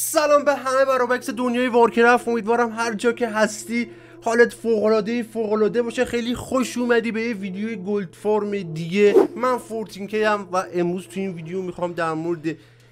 سلام به همه برابکس دنیای وارکرفت امیدوارم هر جا که هستی حالت فوقلاده فوقلاده باشه خیلی خوش اومدی به یه ویدیو گلد فارم دیگه من فورتینکی هم و امروز تو این ویدیو میخوام در مورد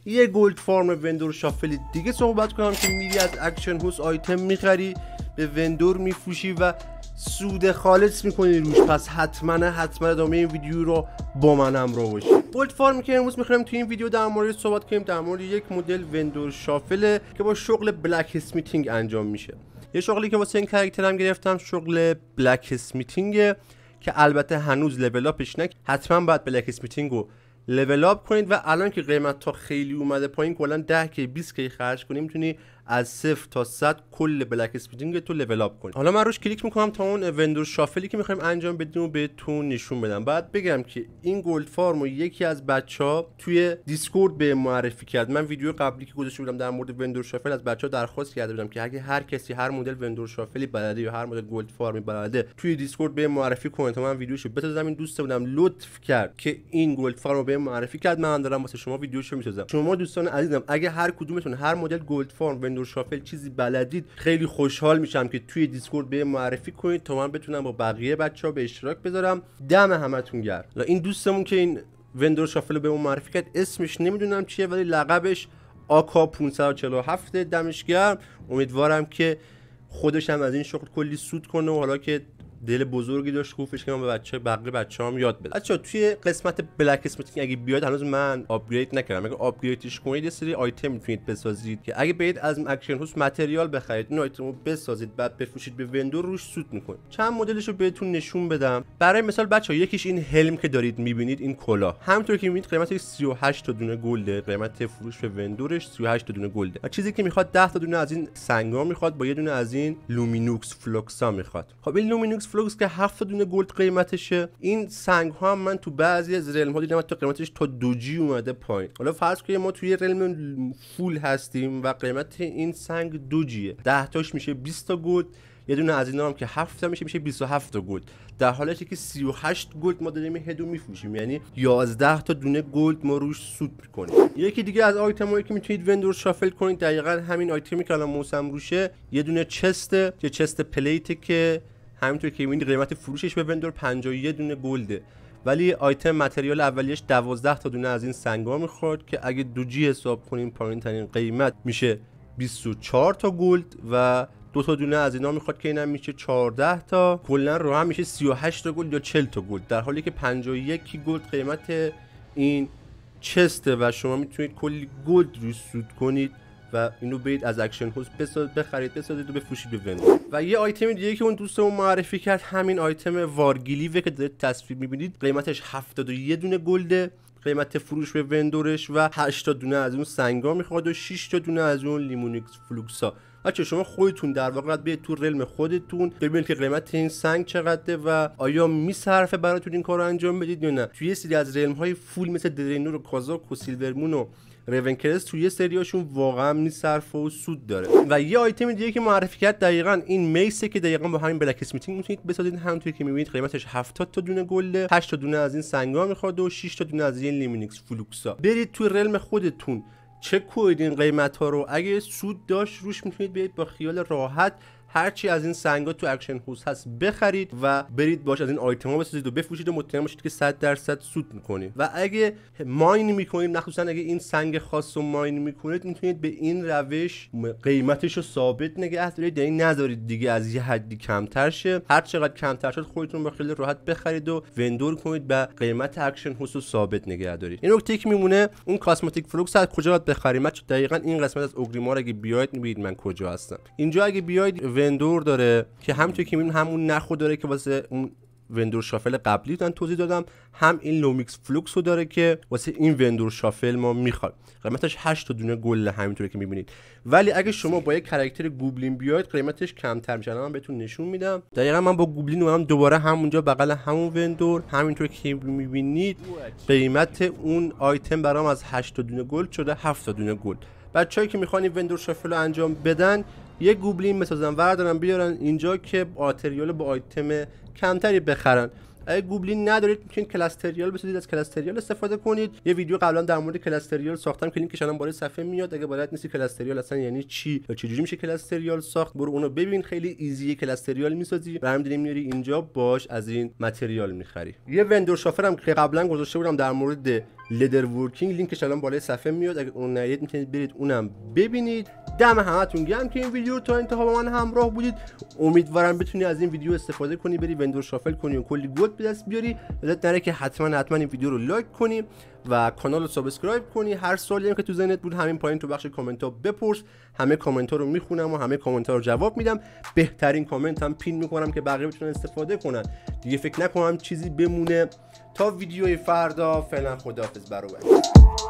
یه گلد فارم وندور شافل دیگه صحبت کنم که میری از اکشن هوس آیتم میخری به وندور میفروشی و سود خالص میکنی روش پس حتما حتما ادامه این ویدیو رو با منم رو باشید بولت فارمی که امروز میخوایم تو این ویدیو در مورد صحبت کنیم در مورد یک مدل وندور شافله که با شغل بلک اسمیتینگ انجام میشه یه شغلی که واسه این کرکترم گرفتم شغل بلک اسمیتینگه که البته هنوز لول اپش نک حتما باید بلک اسمیتینگ رو لول اپ کنید و الان که قیمت تا خیلی اومده پایین کلا 10 کی 20 کی خرج کنید میتونی از 0 تا 100 کل بلک اسپیدینگ تو لول اپ کنی حالا من روش کلیک میکنم تا اون وندور شافلی که میخوایم انجام بدیم و بهتون نشون بدم بعد بگم که این گلد فارم رو یکی از بچه ها توی دیسکورد به معرفی کرد من ویدیو قبلی که گذاشته بودم در مورد وندور شافل از بچه ها درخواست کرده بودم که اگه هر کسی هر مدل وندور شافلی بلده یا هر مدل گلد فارمی بلده توی دیسکورد به معرفی کنه تا من ویدیوشو بذارم این دوست بودم لطف کرد که این گلد فارم رو به معرفی کرد من دارم واسه شما ویدیوشو میسازم شما دوستان عزیزم اگه هر کدومتون هر مدل گلد فارم وندور شافل چیزی بلدید خیلی خوشحال میشم که توی دیسکورد به معرفی کنید تا من بتونم با بقیه بچه ها به اشتراک بذارم دم همتون گرم این دوستمون که این وندور شافل به اون معرفی کرد اسمش نمیدونم چیه ولی لقبش آکا 547 دمش گرم امیدوارم که خودش هم از این شغل کلی سود کنه و حالا که دل بزرگی داشت گفتش که من به بچه بقیه بچه هم یاد بدم بچه توی قسمت بلک اسمیتینگ اگه بیاد هنوز من آپگرید نکردم اگه آپگریدش کنید یه سری آیتم میتونید بسازید که اگه برید از اکشن هوس متریال بخرید این آیتم رو بسازید بعد بفروشید به وندور روش سود میکنید چند مدلش رو بهتون نشون بدم برای مثال بچه ها یکیش این هلم که دارید میبینید این کلا همونطور که میبینید قیمتش 38 تا دونه گلده قیمت فروش به وندورش 38 تا دونه گلده و چیزی که میخواد 10 تا دونه از این سنگا میخواد با یه دونه از این لومینوکس فلوکسا میخواد خب این فلوکس که هفت دونه گلد قیمتشه این سنگ ها هم من تو بعضی از رلم ها دیدم تا قیمتش تا دو جی اومده پایین حالا فرض کنیم ما توی رلم فول هستیم و قیمت این سنگ دو جیه ده تاش میشه 20 تا گلد یه دونه از اینا هم که تا میشه میشه 27 تا گلد در حالتی که 38 گلد ما داریم هدو میفروشیم یعنی 11 تا دونه گلد ما روش سود میکنیم یکی دیگه از آیتم هایی که میتونید وندور شافل کنید دقیقا همین آیتمی که الان موسم روشه یه دونه چسته که چست پلیته که همینطور که این قیمت فروشش به وندور 51 دونه گلده ولی آیتم متریال اولیش 12 تا دونه از این سنگا میخورد که اگه دو جی حساب کنیم پایین ترین قیمت میشه 24 تا گلد و دو تا دونه از اینا میخواد که اینم میشه 14 تا کلا رو هم میشه 38 تا گلد یا 40 تا گلد در حالی که 51 گلد قیمت این چسته و شما میتونید کلی گلد روش سود کنید و اینو برید از اکشن هوس بساز بخرید بسازید و بفروشید به وند و یه آیتم دیگه که اون دوستمون معرفی کرد همین آیتم وارگیلیوه که دارید تصویر میبینید قیمتش 71 دونه گلده قیمت فروش به وندورش و 8 تا دونه از اون سنگا میخواد و 6 تا دونه از اون لیمونیکس فلوکسا بچه شما خودتون در واقع باید تو رلم خودتون ببینید که قیمت این سنگ چقدره و آیا میصرفه براتون این کار رو انجام بدید یا نه توی یه سری از رلم های فول مثل درینور و کازاک و سیلورمون و رونکرس توی سریاشون واقعا میصرف و سود داره و یه آیتم دیگه که معرفی کرد دقیقا این میسه که دقیقا با همین بلک اسمیتینگ میتونید بسازید همونطوری که میبینید قیمتش 70 تا دونه گله 8 تا دونه از این سنگا میخواد و 6 تا دونه از این لینوکس فلوکسا برید توی رلم خودتون چک کنید این قیمت ها رو اگه سود داشت روش میتونید برید با خیال راحت چی از این سنگا تو اکشن هوس هست بخرید و برید باش از این آیتما بسازید و بفروشید و مطمئن باشید که 100 درصد سود میکنید و اگه ماین میکنید مخصوصا اگه این سنگ خاص رو ماین میکنید میتونید به این روش قیمتش رو ثابت نگه دارید یعنی نذارید دیگه از یه حدی کمتر شه هر چقدر کمتر شد خودتون با خیلی راحت بخرید و وندور کنید به قیمت اکشن هوس رو ثابت نگه دارید این نکته که میمونه اون کاسماتیک فلوکس از کجا باید بخریم دقیقا این قسمت از اوگریمار اگه بیاید میبینید من کجا هستم اینجا اگه بیاید وندور داره که همونطور که میبینیم همون نخو داره که واسه اون وندور شافل قبلی دادن توضیح دادم هم این لومیکس فلوکس رو داره که واسه این وندور شافل ما میخواد قیمتش 8 تا دونه گل همینطوره که میبینید ولی اگه شما با یک کاراکتر گوبلین بیاید قیمتش کمتر میشه من بهتون نشون میدم دقیقا من با گوبلین اومدم دوباره همونجا بغل همون وندور همینطور که میبینید قیمت اون آیتم برام از 8 تا دونه گل شده 7 تا دونه گل بچه‌ای که میخوان این وندور شافل رو انجام بدن یه گوبلین بسازن وردارن بیارن اینجا که آتریال با آیتم کمتری بخرن اگه گوبلین ندارید میتونید کلاستریال بسازید از کلاستریال استفاده کنید یه ویدیو قبلا در مورد کلاستریال ساختم که لینکش الان بالای صفحه میاد اگه بلد نیست کلاستریال اصلا یعنی چی یا چجوری میشه کلاستریال ساخت برو اونو ببین خیلی ایزیه کلاستریال میسازی برمیداری میاری اینجا باش از این متریال میخری یه وندور هم که قبلا گذاشته بودم در مورد لدر ورکینگ لینکش الان بالای صفحه میاد اگه اون ندید میتونید برید اونم ببینید دم همتون گرم که این ویدیو تا انتها با من همراه بودید امیدوارم بتونی از این ویدیو استفاده کنی بری وندور شافل کنی و کلی گود به دست بیاری یادت نره که حتما حتما این ویدیو رو لایک کنی و کانال رو سابسکرایب کنی هر سوالی هم که تو ذهنت بود همین پایین تو بخش کامنت ها بپرس همه کامنت ها رو میخونم و همه کامنت ها رو جواب میدم بهترین کامنت هم پین میکنم که بقیه بتونن استفاده کنن دیگه فکر نکنم چیزی بمونه تا ویدیوی فردا فعلا خداحافظ برو